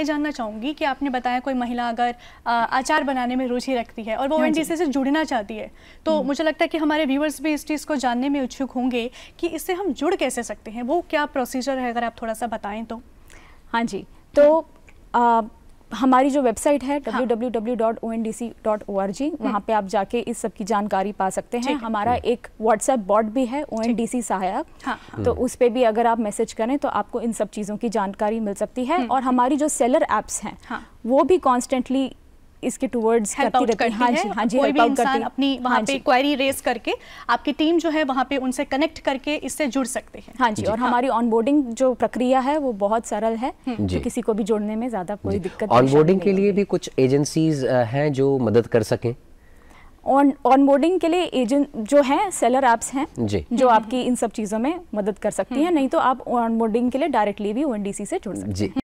ये जानना चाहूँगी कि आपने बताया कोई महिला अगर आचार बनाने में रुचि रखती है और वो ओ हाँ से जुड़ना चाहती है तो हम्म। मुझे लगता है कि हमारे व्यूवर्स भी इस चीज़ को जानने में इच्छुक होंगे कि इससे हम जुड़ कैसे सकते हैं वो क्या प्रोसीजर है अगर आप थोड़ा सा बताएं तो हाँ जी तो हमारी जो वेबसाइट है W W W dot O N D C dot O R G वहाँ पर आप जाके इस सब की जानकारी पा सकते हैं हमारा हम्म। एक व्हाट्सएप बॉट भी है ओ एन डी सी सहायक हाँ। तो उस पर भी अगर आप मैसेज करें तो आपको इन सब चीज़ों की जानकारी मिल सकती है हम्म। और हमारी जो सेलर एप्स हैं हाँ। वो भी कॉन्स्टेंटली इसके टूवर्ड्स करती रहती है हाँ जी हाँ जी कोई भी इंसान अपनी वहाँ हाँ पे क्वेरी रेस करके आपकी टीम जो है वहाँ पे उनसे कनेक्ट करके इससे जुड़ सकते हैं हाँ जी, जी और हाँ। हमारी ऑनबोर्डिंग जो प्रक्रिया है वो बहुत सरल है हम्म। जो किसी को भी जोड़ने में ज़्यादा कोई दिक्कत ऑनबोर्डिंग के लिए भी कुछ एजेंसीज हैं जो मदद कर सकें ऑन ऑनबोर्डिंग के लिए एजेंट जो हैं सेलर ऐप्स हैं जो हम्म, आपकी हम्म, इन सब चीज़ों में मदद कर सकती हैं नहीं तो आप ऑनबोर्डिंग के लिए डायरेक्टली भी ओ से जुड़ सकते हैं